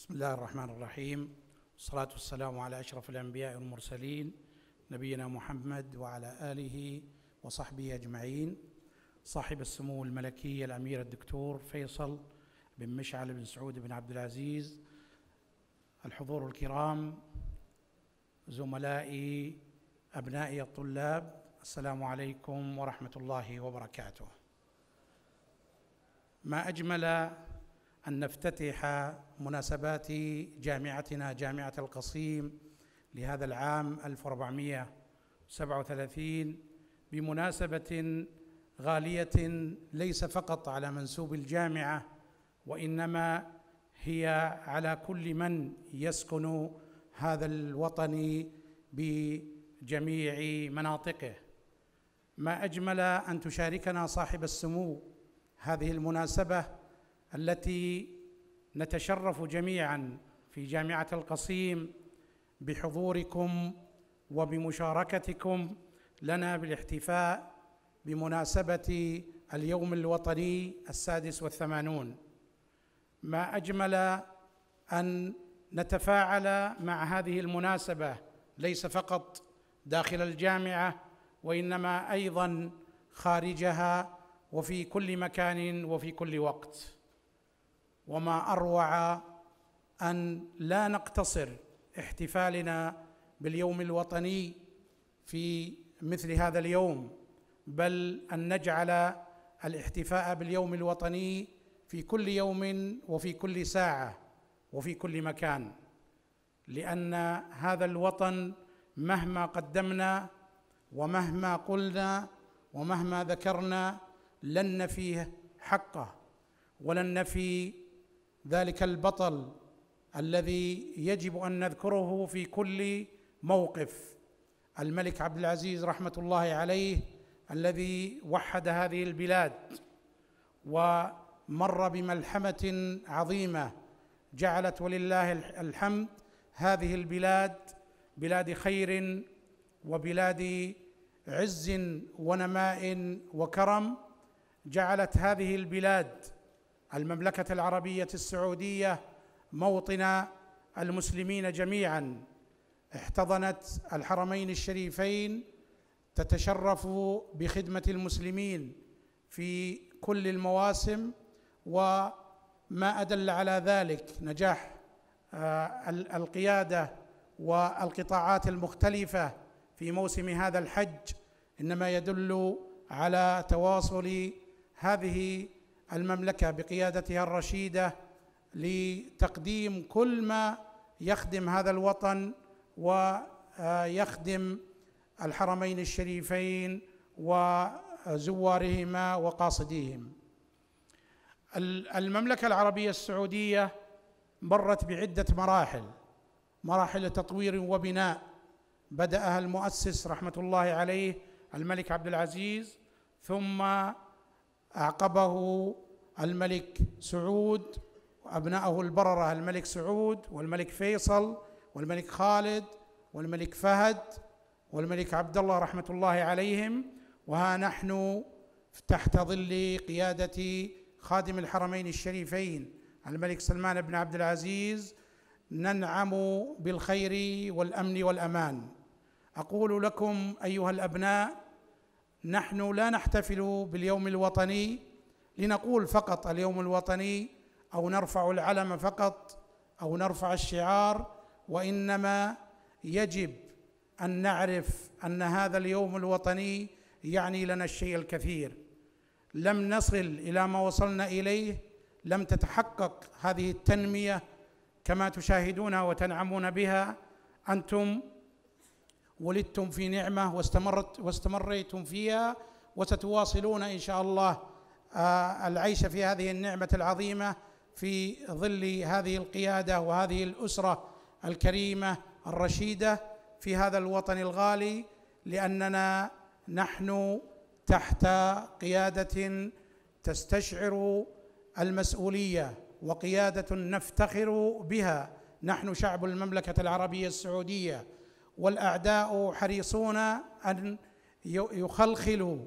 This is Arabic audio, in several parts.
بسم الله الرحمن الرحيم والصلاة والسلام على أشرف الأنبياء والمرسلين نبينا محمد وعلى آله وصحبه أجمعين صاحب السمو الملكي الأمير الدكتور فيصل بن مشعل بن سعود بن عبد العزيز الحضور الكرام زملائي أبنائي الطلاب السلام عليكم ورحمة الله وبركاته ما أجمل أن نفتتح مناسبات جامعتنا جامعة القصيم لهذا العام 1437 بمناسبة غالية ليس فقط على منسوب الجامعة وإنما هي على كل من يسكن هذا الوطن بجميع مناطقه ما أجمل أن تشاركنا صاحب السمو هذه المناسبة التي نتشرف جميعا في جامعه القصيم بحضوركم وبمشاركتكم لنا بالاحتفاء بمناسبه اليوم الوطني السادس والثمانون ما اجمل ان نتفاعل مع هذه المناسبه ليس فقط داخل الجامعه وانما ايضا خارجها وفي كل مكان وفي كل وقت وما اروع ان لا نقتصر احتفالنا باليوم الوطني في مثل هذا اليوم بل ان نجعل الاحتفاء باليوم الوطني في كل يوم وفي كل ساعه وفي كل مكان لان هذا الوطن مهما قدمنا ومهما قلنا ومهما ذكرنا لن نفيه حقه ولن نفي ذلك البطل الذي يجب ان نذكره في كل موقف الملك عبد العزيز رحمه الله عليه الذي وحد هذه البلاد ومر بملحمه عظيمه جعلت ولله الحمد هذه البلاد بلاد خير وبلاد عز ونماء وكرم جعلت هذه البلاد المملكه العربيه السعوديه موطن المسلمين جميعا احتضنت الحرمين الشريفين تتشرف بخدمه المسلمين في كل المواسم وما ادل على ذلك نجاح آه، القياده والقطاعات المختلفه في موسم هذا الحج انما يدل على تواصل هذه المملكه بقيادتها الرشيده لتقديم كل ما يخدم هذا الوطن ويخدم الحرمين الشريفين وزوارهما وقاصديهم المملكه العربيه السعوديه مرت بعده مراحل مراحل تطوير وبناء بداها المؤسس رحمه الله عليه الملك عبد العزيز ثم أعقبه الملك سعود وأبنائه البررة الملك سعود والملك فيصل والملك خالد والملك فهد والملك عبد الله رحمة الله عليهم وها نحن تحت ظل قيادة خادم الحرمين الشريفين الملك سلمان بن عبد العزيز ننعم بالخير والأمن والأمان أقول لكم أيها الأبناء نحن لا نحتفل باليوم الوطني لنقول فقط اليوم الوطني او نرفع العلم فقط او نرفع الشعار وانما يجب ان نعرف ان هذا اليوم الوطني يعني لنا الشيء الكثير لم نصل الى ما وصلنا اليه لم تتحقق هذه التنميه كما تشاهدونها وتنعمون بها انتم ولدتم في نعمه واستمرت واستمريتم فيها وستواصلون ان شاء الله آه، العيش في هذه النعمه العظيمه في ظل هذه القياده وهذه الاسره الكريمه الرشيده في هذا الوطن الغالي لاننا نحن تحت قياده تستشعر المسؤوليه وقياده نفتخر بها نحن شعب المملكه العربيه السعوديه والاعداء حريصون ان يخلخلوا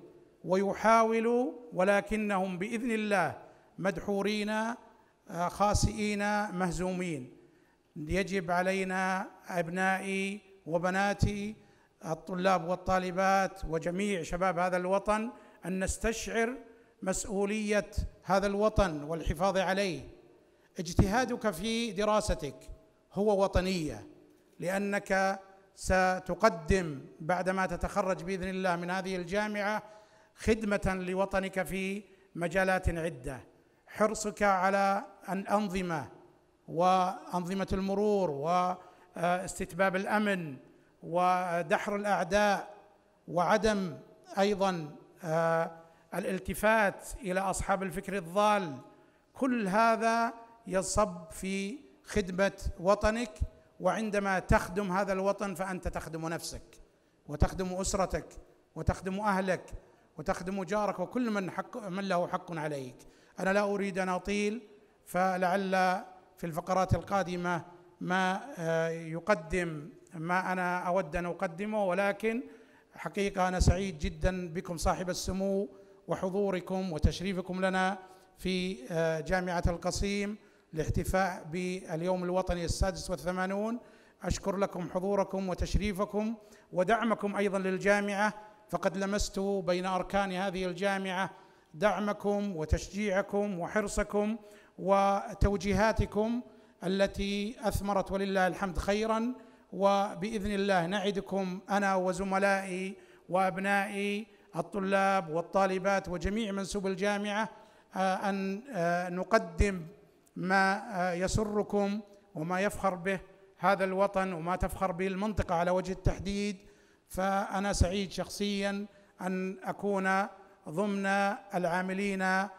ويحاولوا ولكنهم باذن الله مدحورين آه، خاسئين مهزومين يجب علينا ابنائي وبناتي الطلاب والطالبات وجميع شباب هذا الوطن ان نستشعر مسؤوليه هذا الوطن والحفاظ عليه اجتهادك في دراستك هو وطنيه لانك ستقدم بعدما تتخرج باذن الله من هذه الجامعه خدمه لوطنك في مجالات عده حرصك على الانظمه وانظمه المرور واستتباب الامن ودحر الاعداء وعدم ايضا آه، الالتفات الى اصحاب الفكر الضال كل هذا يصب في خدمه وطنك وعندما تخدم هذا الوطن فانت تخدم نفسك وتخدم اسرتك وتخدم اهلك وتخدم جارك وكل من حق من له حق عليك انا لا اريد ان اطيل فلعل في الفقرات القادمه ما آه، يقدم ما انا اود ان اقدمه ولكن حقيقه انا سعيد جدا بكم صاحب السمو وحضوركم وتشريفكم لنا في آه، جامعه القصيم الاحتفاء باليوم الوطني السادس والثمانون أشكر لكم حضوركم وتشريفكم ودعمكم أيضا للجامعة فقد لمست بين أركان هذه الجامعة دعمكم وتشجيعكم وحرصكم وتوجيهاتكم التي أثمرت ولله الحمد خيرا وبإذن الله نعدكم أنا وزملائي وأبنائي الطلاب والطالبات وجميع منسوب الجامعة آه، أن آه، نقدم ما آه، يسركم وما يفخر به هذا الوطن وما تفخر به المنطقه على وجه التحديد فانا سعيد شخصيا ان اكون ضمن العاملين آه،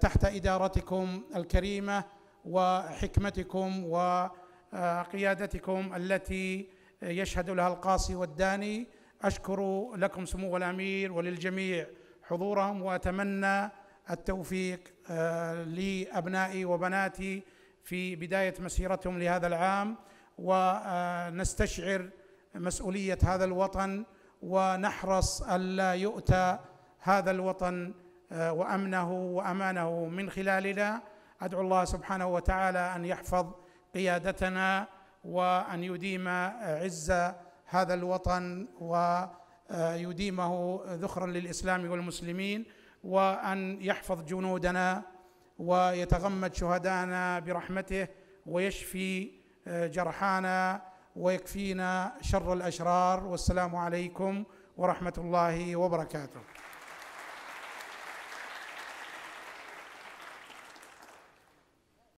تحت ادارتكم الكريمه وحكمتكم وقيادتكم آه، التي يشهد لها القاصي والداني اشكر لكم سمو الامير وللجميع حضورهم واتمنى التوفيق آه، لابنائي وبناتي في بدايه مسيرتهم لهذا العام ونستشعر مسؤوليه هذا الوطن ونحرص الا يؤتى هذا الوطن آه، وامنه وامانه من خلالنا ادعو الله سبحانه وتعالى ان يحفظ قيادتنا وان يديم عز هذا الوطن ويديمه ذخرا للاسلام والمسلمين وان يحفظ جنودنا ويتغمد شهدانا برحمته ويشفي آه، جرحانا ويكفينا شر الاشرار والسلام عليكم ورحمه الله وبركاته